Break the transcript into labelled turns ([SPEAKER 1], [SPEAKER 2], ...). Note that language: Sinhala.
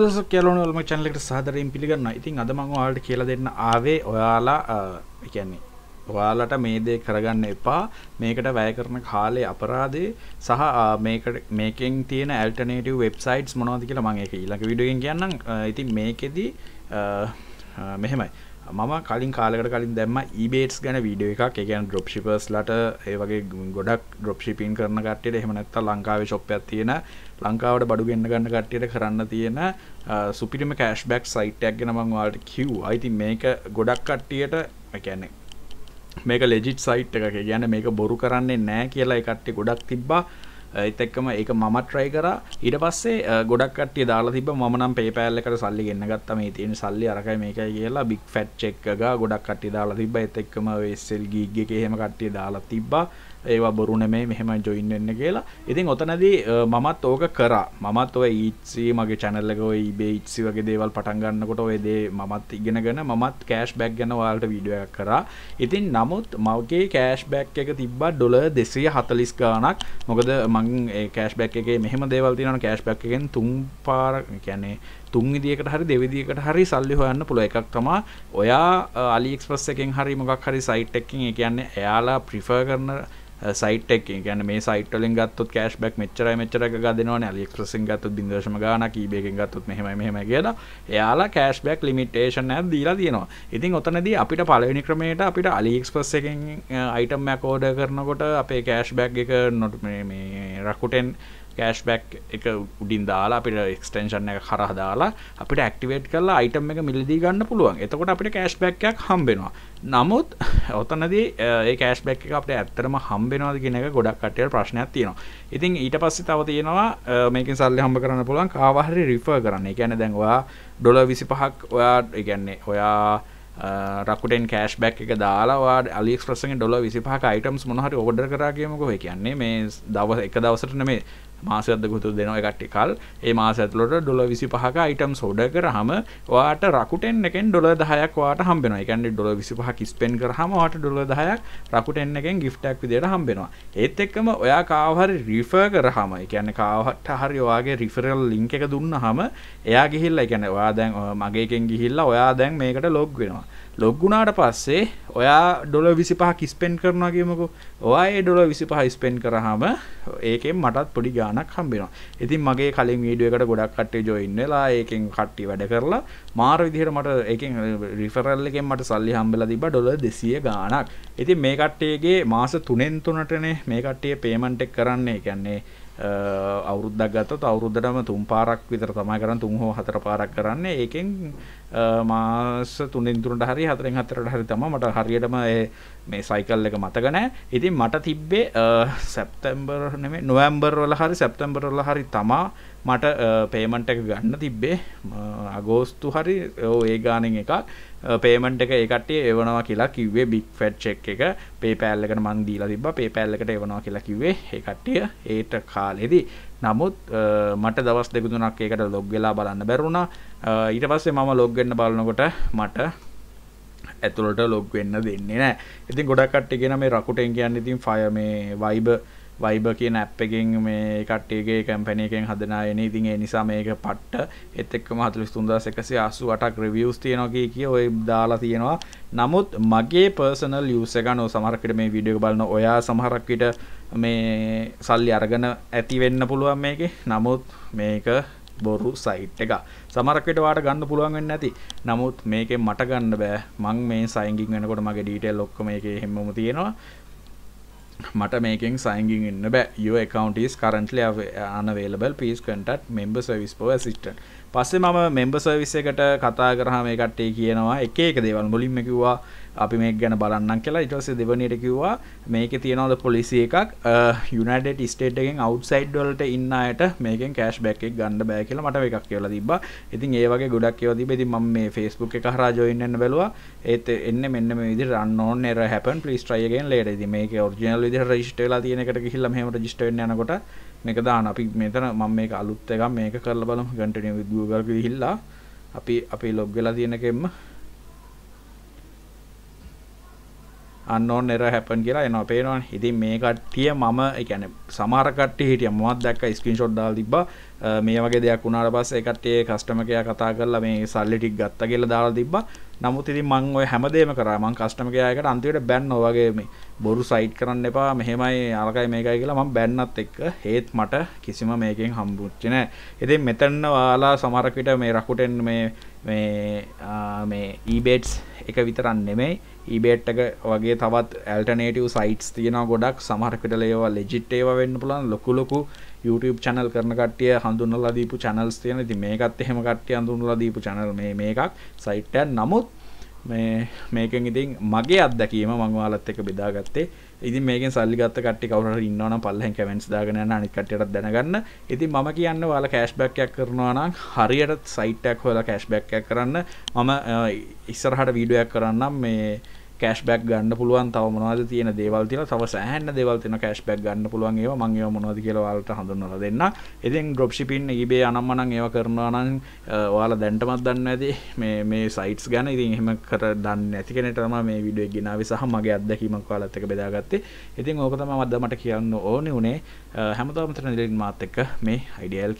[SPEAKER 1] කියලන ල්ම චැනලෙට සහදරින් පිළිගන්න ඉතින් අදම වාට කියල දෙන්න ආවේ ඔයාලා කියන්නේ ඔයාලට මේ දේ කරගන්න එපා මේකට වැය කරන කාලේ අපරාදේ සහ මේකෙන් තියෙන ඇල්ටනේටව වෙබ්සයිටස් මොනෝද කියලා මගේ ඊලක විඩුවෙන් කියන්න ඉතින් මේකෙදී මෙහෙමයි මම කලින් කාලකට කලින් දැම්ම ඒබේටස් ගැන වීඩිය එකක් එකන් ඩොප්ෂිපර්ස් ලට ඒ වගේ ගොඩක් ඩොප්ෂිපීන් කරන කටයට එහෙමනත්ත ලංකාවේ ශොප්පයක් තියෙන ලංකාවට බඩු ගන්න ගන්න කට්ටියට කරන්න තියෙන සුපිරිම කෑශ්බැක් සයිටයක් ගෙන මංවාට කිව් අයිති මේක ගොඩක් කට්ටියට එකැනෙ මේක ලෙජිට් සයිට් එක ගැන මේක බොරු කරන්නේ නෑ කියලා එකට්ටි ගොඩක් තිබ්බා ඒත් එක්කම ඒක මමත් try කරා ඊට පස්සේ ගොඩක් කට්ටිය දාලා තිබ්බා මම නම් PayPal එකට සල්ලි ගෙන්න ගත්තා මේ තියෙන සල්ලි අරකයි මේකයි කියලා big fat check එක ගොඩක් කට්ටිය දාලා තිබ්බා ඒත් එක්කම ඔය SL gig එකේ එහෙම කට්ටිය දාලා තිබ්බා ඒවා බොරු නෙමේ මෙහෙම ජොයින් වෙන්න කියලා ඉතින් ඔතනදී මමත් ඕක කරා මමත් ඔය ඊත්සි මගේ channel එක ඔය eBay ඊත්සි වගේ දේවල් පටන් ගන්නකොට ඔය දේ මමත් ඉගෙනගෙන මමත් cashback ගැන ඔයාලට වීඩියෝ එකක් කරා ඉතින් නමුත් මගේ cashback එක තිබ්බා ඩොලර් 240 ගාණක් මොකද මං ඒ cashback එකේ මෙහෙම දේවල් තියෙනවා cashback එකෙන් තුන් පාර කියන්නේ තුන්විදිකට හරි දෙවිදිකට හරි සල්ලි හොයන්න පුළුව එකක් තමා ඔයා අලික්ස්පස් එකෙන් හරි මොකක් හරි සයිට් එකකින් ඒ කියන්නේ එයාලා ප්‍රිෆර් කරන සයිට් එකකින් කියන්නේ මේ සයිට් වලින් ගත්තොත් කෑෂ් බෑක් මෙච්චරයි මෙච්චර එක ගදෙනවනේ අලික්ස්පස්ෙන් ගත්තොත් 0.0 ගාණක් ඊබේකෙන් ගත්තොත් මෙහෙමයි මෙහෙමයි කියලා එයාලා කෑෂ් බෑක් ලිමිටේෂන් එකක් දීලා තියෙනවා. ඉතින් ඔතනදී අපිට පළවෙනි ක්‍රමයට අපිට අලික්ස්පස් එකෙන් අයිටම් එකක් ඕඩර් කරනකොට අපේ කෑෂ් බෑක් එක නොට මේ රකුටෙන් කෑශ්බැක් එක උඩින් දාලා අපිට එක්ස්ටේෂන් එක කරහ දාලා අපිට ඇක්ටිවේට් කරලා අයිටම් එක මිලදී ගන්න පුළුවන් එතකොට අපිට කෑශ්බැක්යක් හම්බෙනවා නමුත් ඔතනදී ඒ කෑශ්බැක් එක අපිට ඇත්තටම හම්බෙනවද කියන එක ගොඩක් කට්ටියට ප්‍රශ්නයක් තියෙනවා ඉතින් ඊට පස්සේ තව තියෙනවා මේකෙන් සල්ලි හම්බ කරන්න පුළුවන් කාව හරි රිෆර් කරන්න ඒ කියන්නේ දැන් ඔයා ඩොලර් 25ක් ඔයා ඒ කියන්නේ ඔයා රකුටෙන් කෑශ් බැක් එක දාලාවා අලික් ප්‍රසෙන් ඩොල විසිපහක අයිටම්ස් මොහට ඔඩ කරගේමක හො කියන්නේ මේ දවස එක දවසටන මේ මාසයද ගුතු දෙනව එකට්ටි කල් ඒ මාසඇතුලට ඩොල විසි පහක අයිටම් සෝඩ කරහම වාට රකුටෙන් එකෙන් ඩොල දහයක් වාට හම්බෙන එකන්න ඩොල විසි පහක් ස්පෙන් කරහමට ඩොල දහයක් රකුටෙන් එකෙන් ගිෆ්ටක් විදිට හම්බෙනවා ඒත් එක්කම ඔයා කාවහරි රිෆ කරහම එකන්න කාවට හරි ඔයාගේ රිෆරල් ලිංක එක දුන්න හම එයා ගිහිල්ල එකැන ඔයා දැන් මගේකෙන් ගිහිල්ලා ඔයා දැන් මේකට ලොග් වෙනවා ලොග්ගුණාට පස්සේ ඔයා ඩොල විසි පහ කිස්පෙන් කරනගේමකු ඔයා ඒ ඩොල විසි පහ ස්පෙන් කරහම ඒකෙන් මටත් පොඩි ගානක් හම්බෙනවා ඉතින් මගේ කලින් වීඩුවකට ගොඩක් කට්ටේ ජොයින්නලා ඒකෙන් කට්ටි වැඩ කරලා මාර විදිහට මට ඒකෙන් රිෆරල් එකෙන් මට සල්ලි හම්බෙලා තිබ ඩොල දෙසිය ගානක් ඉතින් මේ කට්ටේගේ මාස තුනෙන් තුනටනේ මේ කට්ටිය පේමන්ටෙක් කරන්නේ කියන්නේ අවුරුද්දක් ගත්තොත් අවුරුද්දටම තුන් පාරක් විතර තමයි කරන්නේ තුන් හෝ හතර පාරක් කරන්නේ ඒකෙන් මාස තුනෙන් තුනට හරි හතරෙන් හතරට හරි තමයි මට හරියටම මේ සයිකල් එක මතක නැහැ ඉතින් මට තිබ්බේ සැප්තැම්බර් නෙමෙයි නොවැම්බර් වල හරි සැප්තැම්බර් වල හරි තමයි මට පේමන්ට එක ගන්න තිබ්බේ අගෝස්තු හරි ඒ ගානෙන් එකක් පේමන්ට එක ඒකටේ එවනවා කියලා කිව්වේ බික් ෆැට් චෙක් එක පේපෑල්ලකට මන් දීලා තිබ්බ පේපෑල්ලකට එවනවා කියලා කිව්වේ ඒ කට්ටිය ඒට කාලෙදී නමුත් මට දවස් දෙක තුනක් ඒකට ලොග් වෙලා බලන්න බැරුණා ඊට පස්සේ මම ලොග් වෙන්න බලනකොට මට ඇතුළට ලොග් වෙන්න දෙන්නේ නැහැ. ඉතින් ගොඩක් කට්ටිය කියන මේ රකුටෙන් කියන්නේ ඉතින් ෆයර් මේ වයිබර් වයිබ කියන ඇප් එකෙන් මේ කට්ටේගේ කැම්පැනයකෙන් හදනායන ඉතින් ඒ නිසා මේක පට්ට එත් එක්කම හතුලිස් තුන්දස් එකසේ අසු අටක් රිවියස් තියෙනකි කිය ඔය දාලා තියෙනවා නමුත් මගේ පර්සනල් යුස ගනෝ සමහරකට මේ විඩියෝ බලන ඔයා සමහරක්විට මේ සල්ලි අරගන ඇතිවෙන්න පුළුවන් මේක නමුත් මේක බොරු සයිට් එක සමරක්කට වාට ගන්න පුළුවන් වෙන්න ඇති නමුත් මේකෙන් මට ගන්න බෑ මං මේ සයිගින් වෙනකොට මගේ ඩීටේල් ඔක්කොම එක හෙමම තියෙනවා මට මේකෙන් සයිගින් ඉන්න බෑ your account is currently unavailable please contact member service for assistance පස්සේ මම මෙම්බ සර්විස් එකට කතා කරාම මේ කට්ටිය කියනවා එක එක දේවල් මුලින්ම කිව්වා අපි මේක ගැන බලන්නම් කියලා ඊට පස්සේ දෙවැනියට කිව්වා මේකේ තියනවාද පොලිසි එකක් යුනයිටඩ් ස්ටේට් එකෙන් අවුට්සයිඩ් වලට ඉන්න අයට මේකෙන් කෑෂ්බැක් එකක් ගන්න බෑ කියලා මට එකක් කියලා තිබ්බා. ඉතින් ඒ වගේ ගොඩක් ඒවා තිබ්බා. ඉතින් මම මේ Facebook එක හරහා join වෙන්න බැලුවා. ඒත් එන්නේ මෙන්න මේ විදිහට run on error happen please try again later. ඉතින් මේකේ ඔරිජිනල් විදිහට register වෙලා තියෙන එකට ගිහිල්ලා මෙහෙම register වෙන්න යනකොට මේක දාන අපි මෙතන මම මේක අලුත් එකක් මේක කරලා බලමු continue with Google ගිහිල්ලා අපි අපි ලොග් වෙලා තියෙන එකෙන්ම අන්නෝන් එර හැපන් කියලා එනවා පේනවනේ. ඉතින් මේ කට්ටිය මම ඒ කියන්නේ සමහර කට්ටිය හිටියා මමත් දැක්ක ස්ක්‍රීන්ෂොට් දාලා තිබ්බා. මේ වගේ දෙයක් වුණාට පස්සේ ඒ කට්ටිය කස්ටමර් කෙයා කතා කරලා මේ සල්ලි ටික ගත්තා කියලා දාලා තිබ්බා. නමුත් ඉතින් මං ඔය හැමදේම කරා මං කස්ටමර් කෙයායකට අන්තිමට බැන්න ඔයගේ මේ බොරු සයිට් කරන්න එපා මෙහෙමයි අරකයි මේකයි කියලා මං බැන්නත් එක්ක හේත් මට කිසිම මේකෙන් හම්බුච්චේ නෑ. ඉතින් මෙතන ඔයාලා සමහරක් විට මේ රකුටෙන් මේ මේ මේ ඊබේට්ස් එක විතරක් නෙමෙයි ඊබේට් එක වගේ තවත් ඇල්ටර්නේටිව් සයිට්ස් තියෙනවා ගොඩක් සමහර විට ඒවා ලෙජිට් ඒවා වෙන්න පුළුවන් ලොකු ලොකු YouTube channel කරන කට්ටිය හඳුන්වලා දීපු channels තියෙන. ඉතින් මේකත් එහෙම කට්ටිය හඳුන්වලා දීපු channel මේ මේකක් site එක. නමුත් මේ මේකෙන් ඉතින් මගේ අත්දැකීම මම ඔයාලත් එක්ක බෙදාගත්තේ. ඉතින් මේකෙන් සල්ලි ගත්ත කට්ටිය කවුරු හරි ඉන්නවා නම් පල්ලෙන් කමෙන්ට්ස් දාගෙන යන අනිත් කට්ටියටත් දැනගන්න. ඉතින් මම කියන්නේ ඔයාලා cashback එකක් කරනවා නම් හරියට site එකක් හොයලා cashback එකක් කරන්න. මම ඉස්සරහට වීඩියෝ එකක් කරන්නම් මේ කෑශ්බැක් ගන්න පුළුවන් තව මොනවද තියෙන දේවල් තියෙන තව සෑහන්න දේවල් තියෙන කෑශ්බැක් ගන්න පුළුවන් ඒවා මම ඒවා මොනවද කියලා ඔයාලට හඳුන්වලා දෙන්න. ඉතින් drop shipping eBay අනම්මනම් ඒවා කරනවා නම් ඔයාලා දැන්ටමත් දන්න ඇති මේ මේ සයිට්ස් ගැන ඉතින් එහෙම කර දන්න ඇති කෙනෙක් තමයි මේ වීඩියෝ එක ගෙනාවේ සහ මගේ අත්දැකීමක් ඔයාලත් එක්ක බෙදාගත්තේ. ඉතින් ඕක තමයි මම අද මට කියන්න ඕනේ උනේ හැමදාම තන දෙලින් මාත් එක්ක මේ අයිඩියල්